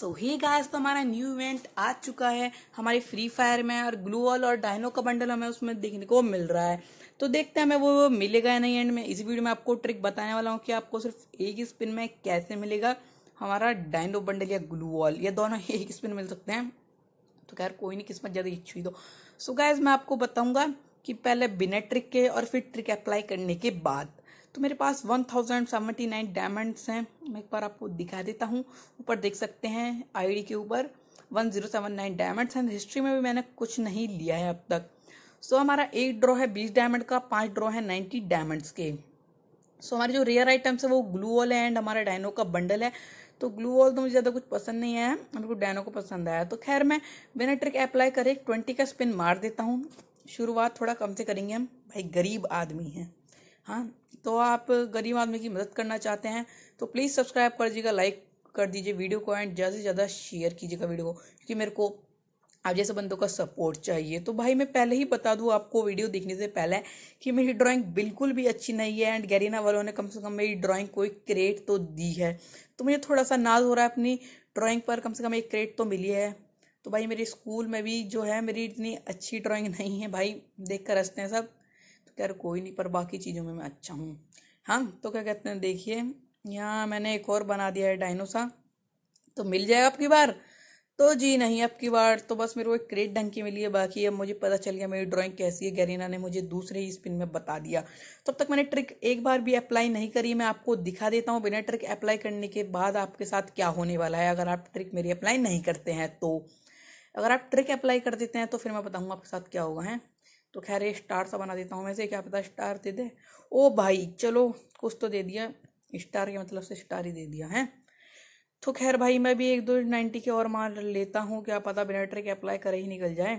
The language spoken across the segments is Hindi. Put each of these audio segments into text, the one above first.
सो ही गाइस तो हमारा न्यू इवेंट आ चुका है हमारी फ्री फायर में और ग्लू वॉल और डायनो का बंडल हमें उसमें देखने को मिल रहा है तो देखते हैं हमें वो मिलेगा या नहीं एंड में इस वीडियो में आपको ट्रिक बताने वाला हूँ कि आपको सिर्फ एक ही स्पिन में कैसे मिलेगा हमारा डायनो बंडल या ग्लू वॉल या दोनों एक स्पिन मिल सकते हैं तो खैर कोई नहीं किस्मत ज़्यादा इच्छु दो सो गायस मैं आपको बताऊँगा कि पहले बिना ट्रिक के और फिर ट्रिक अप्लाई करने के बाद तो मेरे पास one thousand seventy nine diamonds हैं मैं एक बार आपको दिखा देता हूँ ऊपर देख सकते हैं आईडी के ऊपर one zero seven nine diamonds हैं हिस्ट्री में भी मैंने कुछ नहीं लिया है अब तक सो so, हमारा एक ड्रॉ है बीस डायमंड का पाँच ड्रॉ है नाइन्टी डायमंड्स के सो so, हमारे जो रेयर आइटम्स है वो ग्लू वॉल है एंड हमारा डायनो का बंडल है तो ग्लू वॉल तो मुझे ज़्यादा कुछ पसंद नहीं आया मेरे को डायनो को पसंद आया तो खैर मैं बिना ट्रिक अप्लाई करे ट्वेंटी का स्पिन मार देता हूँ शुरुआत थोड़ा कम से करेंगे हम भाई गरीब आदमी हैं हाँ तो आप गरीब आदमी की मदद करना चाहते हैं तो प्लीज़ सब्सक्राइब कर दीजिएगा लाइक कर दीजिए वीडियो को एंड ज़्यादा से ज़्यादा शेयर कीजिएगा वीडियो को क्योंकि मेरे को आप जैसे बंदों का सपोर्ट चाहिए तो भाई मैं पहले ही बता दूँ आपको वीडियो देखने से पहले कि मेरी ड्राइंग बिल्कुल भी अच्छी नहीं है एंड गैरीना वालों ने कम से कम मेरी ड्राइंग को एक क्रेट तो दी है तो मुझे थोड़ा सा नाज हो रहा है अपनी ड्राइंग पर कम से कम एक क्रेट तो मिली है तो भाई मेरे स्कूल में भी जो है मेरी इतनी अच्छी ड्राइंग नहीं है भाई देख कर हंसते हैं सब सकता कोई नहीं पर बाकी चीज़ों में मैं अच्छा हूँ हाँ तो क्या कहते हैं देखिए यहाँ मैंने एक और बना दिया है डायनोसा तो मिल जाएगा आपकी बार तो जी नहीं अब की बार तो बस मेरे को एक क्रेट ढंग की मिली है बाकी अब मुझे पता चल गया मेरी ड्राइंग कैसी है गैरीना ने मुझे दूसरे ही स्पिन में बता दिया तब तो तक मैंने ट्रिक एक बार भी अप्लाई नहीं करी मैं आपको दिखा देता हूँ बिना ट्रिक अप्लाई करने के बाद आपके साथ क्या होने वाला है अगर आप ट्रिक मेरी अप्लाई नहीं करते हैं तो अगर आप ट्रिक अप्लाई कर देते हैं तो फिर मैं बताऊँगा आपके साथ क्या होगा है तो खैर ये स्टार सा बना देता हूँ वैसे क्या पता स्टार दे दे ओ भाई चलो कुछ तो दे दिया स्टार के मतलब से स्टार ही दे दिया है तो खैर भाई मैं भी एक दो नाइन्टी के और मार लेता हूँ क्या पता बिना ट्रिक अप्लाई करे ही निकल जाए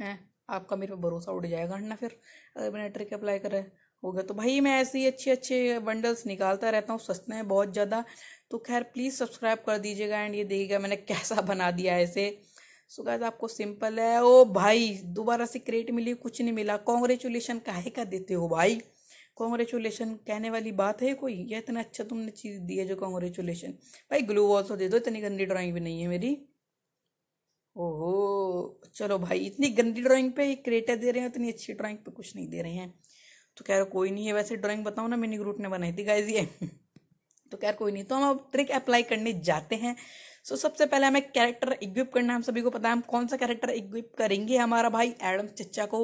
हैं आपका मेरे पे भरोसा उड़ जाएगा ना फिर अगर बिना ट्रिक अप्लाई करे हो गया तो भाई मैं ऐसे ही अच्छे अच्छे बंडल्स निकालता रहता हूँ सस्ते हैं बहुत ज़्यादा तो खैर प्लीज़ सब्सक्राइब कर दीजिएगा एंड ये देखिएगा मैंने कैसा बना दिया ऐसे सो so आपको सिंपल है ओ भाई दोबारा से क्रेट मिली कुछ नहीं मिला कॉन्ग्रेचुलेशन काहे का देते हो भाई कॉन्ग्रेचुलेशन कहने वाली बात है कोई यह इतना अच्छा तुमने चीज़ दी है जो कॉन्ग्रेचुलेशन भाई ग्लू वॉल तो दे दो इतनी गंदी ड्राइंग भी नहीं है मेरी ओहो चलो भाई इतनी गंदी ड्राइंग पे क्रेटर दे रहे हैं इतनी अच्छी ड्राइंग पे कुछ नहीं दे रहे हैं तो कह रहे कोई नहीं है वैसे ड्राइंग बताओ ना मिनी ग्रूट ने बनाई थी गाइज ये तो रहे कोई नहीं तो हम अब ट्रिक अप्लाई करने जाते हैं सो so, सबसे पहले हमें कैरेक्टर इक्विप करना है हम सभी को पता है हम कौन सा कैरेक्टर इक्विप करेंगे हमारा भाई एडम चच्चा को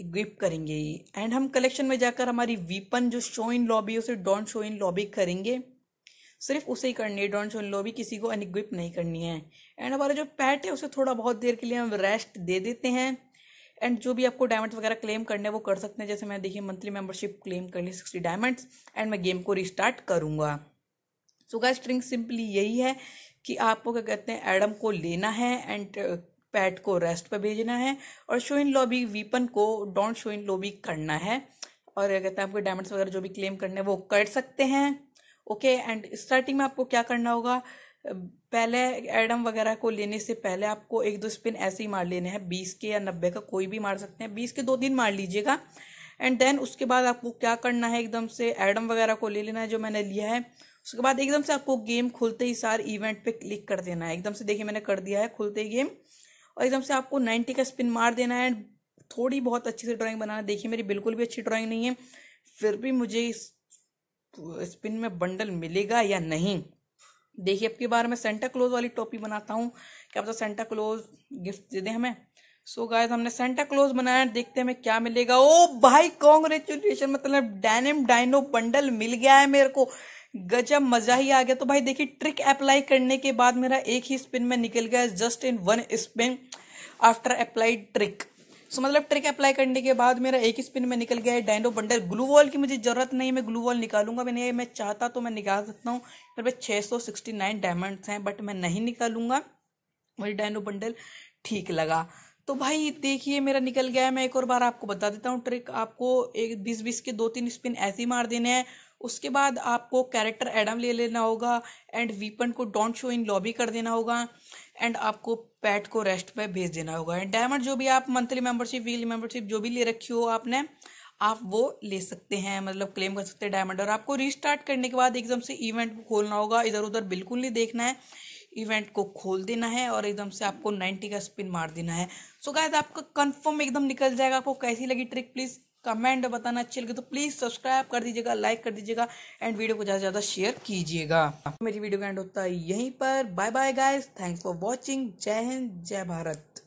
इक्विप करेंगे एंड हम कलेक्शन में जाकर हमारी वीपन जो शो इन लॉबी उसे डोंट शो इन लॉबी करेंगे सिर्फ उसे ही करनी है डोंट शो इन लॉबी किसी को अनइक्विप नहीं करनी है एंड हमारा जो पैट है उसे थोड़ा बहुत देर के लिए हम रेस्ट दे देते हैं एंड जो भी आपको डायमंड्स वगैरह क्लेम करने वो कर सकते हैं जैसे मैं देखिए मंथली मेंबरशिप क्लेम कर ली सिक्सटी डायमंड्स एंड मैं गेम को रिस्टार्ट करूँगा सो गाइस स्ट्रिंग सिंपली यही है कि आपको क्या कहते हैं एडम को लेना है एंड पैट uh, को रेस्ट पर भेजना है और शोइन लॉबी वीपन को डोंट शोइन लॉबी करना है और क्या कहते हैं आपको डायमंड्स वगैरह जो भी क्लेम करने हैं वो कर सकते हैं ओके एंड स्टार्टिंग में आपको क्या करना होगा पहले एडम वगैरह को लेने से पहले आपको एक दो स्पिन ऐसे ही मार लेने हैं बीस के या नब्बे का कोई भी मार सकते हैं बीस के दो दिन मार लीजिएगा एंड देन उसके बाद आपको क्या करना है एकदम से एडम वगैरह को ले लेना है जो मैंने लिया है उसके बाद एकदम से आपको गेम खुलते ही सार इवेंट पे क्लिक कर देना है एकदम से देखिए मैंने कर दिया है खुलते ही गेम और एकदम से आपको नाइन्टी का स्पिन मार देना है थोड़ी बहुत अच्छी से ड्राइंग बनाना देखिए मेरी बिल्कुल भी अच्छी ड्राइंग नहीं है फिर भी मुझे इस स्पिन में बंडल मिलेगा या नहीं देखिए अब की बार मैं सेंटा क्लोज वाली टोपी बनाता हूँ क्या पता सेंटा क्लोज गिफ्ट दे दें हमें सो so गाय हमने सेंटा क्लोज बनाया देखते हैं हमें क्या मिलेगा ओ भाई कॉन्ग्रेचुलेशन मतलब डायनेम डाइनो बंडल मिल गया है मेरे को गजब मजा ही आ गया तो भाई देखिए ट्रिक अप्लाई करने के बाद मेरा एक ही स्पिन में निकल गया just in one spin after applied trick so so, मतलब ट्रिक अप्लाई करने के बाद मेरा एक ही स्पिन में निकल गया है डायनो बंडल ग्लू वॉल की मुझे जरूरत नहीं मैं ग्लू वॉल निकालूंगा मैंने मैं चाहता तो मैं निकाल सकता हूँ मेरे पास छः सौ सिक्सटी नाइन डायमंड्स हैं बट मैं नहीं निकालूंगा मुझे डायनो बंडल ठीक लगा तो भाई देखिए मेरा निकल गया है मैं एक और बार आपको बता देता हूँ ट्रिक आपको एक बीस बीस के दो तीन स्पिन ऐसे मार देने हैं उसके बाद आपको कैरेक्टर एडम ले लेना होगा एंड वीपन को डोंट शो इन लॉबी कर देना होगा एंड आपको पैट को रेस्ट पे भेज देना होगा एंड डायमंड जो भी आप मंथली मेंबरशिप वीकली मेंबरशिप जो भी ले रखी हो आपने आप वो ले सकते हैं मतलब क्लेम कर सकते हैं डायमंड और आपको रिस्टार्ट करने के बाद एकदम से इवेंट खोलना होगा इधर उधर बिल्कुल नहीं देखना है इवेंट को खोल देना है और एकदम से आपको नाइन्टी का स्पिन मार देना है सो so गायद आपका कंफर्म एकदम निकल जाएगा आपको कैसी लगी ट्रिक प्लीज़ कमेंट बताना अच्छी लगे तो प्लीज़ सब्सक्राइब कर दीजिएगा लाइक कर दीजिएगा एंड वीडियो को ज़्यादा से ज़्यादा शेयर कीजिएगा मेरी वीडियो का एंड होता है यहीं पर bye bye guys thanks for watching जय हिंद जय भारत